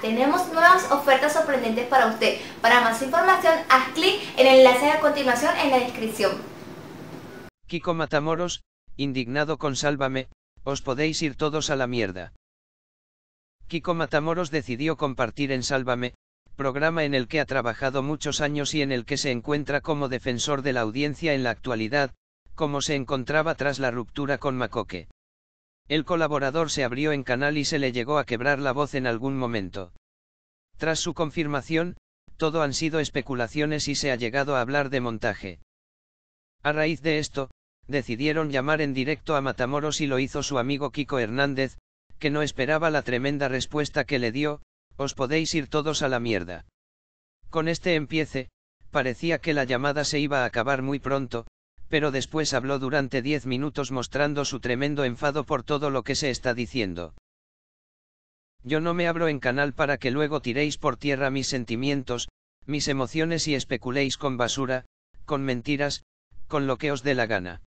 tenemos nuevas ofertas sorprendentes para usted. Para más información, haz clic en el enlace a continuación en la descripción. Kiko Matamoros, indignado con Sálvame, os podéis ir todos a la mierda. Kiko Matamoros decidió compartir en Sálvame, programa en el que ha trabajado muchos años y en el que se encuentra como defensor de la audiencia en la actualidad, como se encontraba tras la ruptura con Macoque. El colaborador se abrió en canal y se le llegó a quebrar la voz en algún momento. Tras su confirmación, todo han sido especulaciones y se ha llegado a hablar de montaje. A raíz de esto, decidieron llamar en directo a Matamoros y lo hizo su amigo Kiko Hernández, que no esperaba la tremenda respuesta que le dio, os podéis ir todos a la mierda. Con este empiece, parecía que la llamada se iba a acabar muy pronto, pero después habló durante diez minutos mostrando su tremendo enfado por todo lo que se está diciendo. Yo no me abro en canal para que luego tiréis por tierra mis sentimientos, mis emociones y especuléis con basura, con mentiras, con lo que os dé la gana.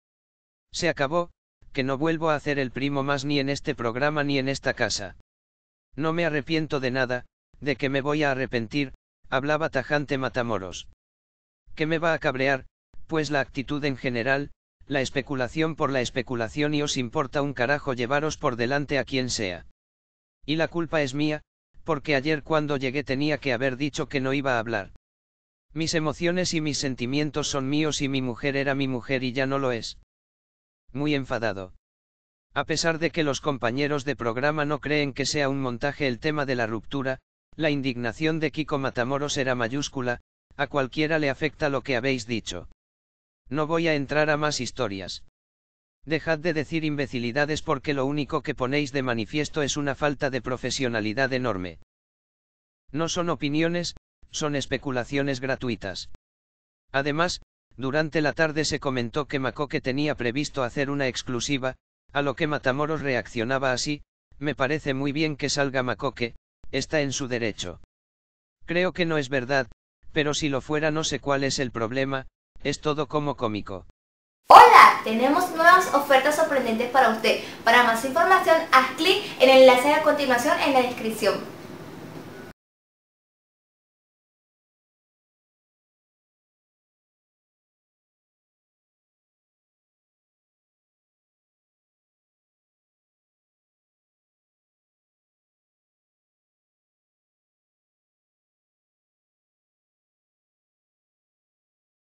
Se acabó, que no vuelvo a hacer el primo más ni en este programa ni en esta casa. No me arrepiento de nada, de que me voy a arrepentir, hablaba tajante Matamoros. ¿Qué me va a cabrear, pues la actitud en general, la especulación por la especulación y os importa un carajo llevaros por delante a quien sea. Y la culpa es mía, porque ayer cuando llegué tenía que haber dicho que no iba a hablar. Mis emociones y mis sentimientos son míos y mi mujer era mi mujer y ya no lo es. Muy enfadado. A pesar de que los compañeros de programa no creen que sea un montaje el tema de la ruptura, la indignación de Kiko Matamoros era mayúscula, a cualquiera le afecta lo que habéis dicho. No voy a entrar a más historias. Dejad de decir imbecilidades porque lo único que ponéis de manifiesto es una falta de profesionalidad enorme. No son opiniones, son especulaciones gratuitas. Además, durante la tarde se comentó que Macoque tenía previsto hacer una exclusiva, a lo que Matamoros reaccionaba así, me parece muy bien que salga Macoque, está en su derecho. Creo que no es verdad, pero si lo fuera no sé cuál es el problema, es todo como cómico. Hola, tenemos nuevas ofertas sorprendentes para usted. Para más información, haz clic en el enlace a continuación en la descripción.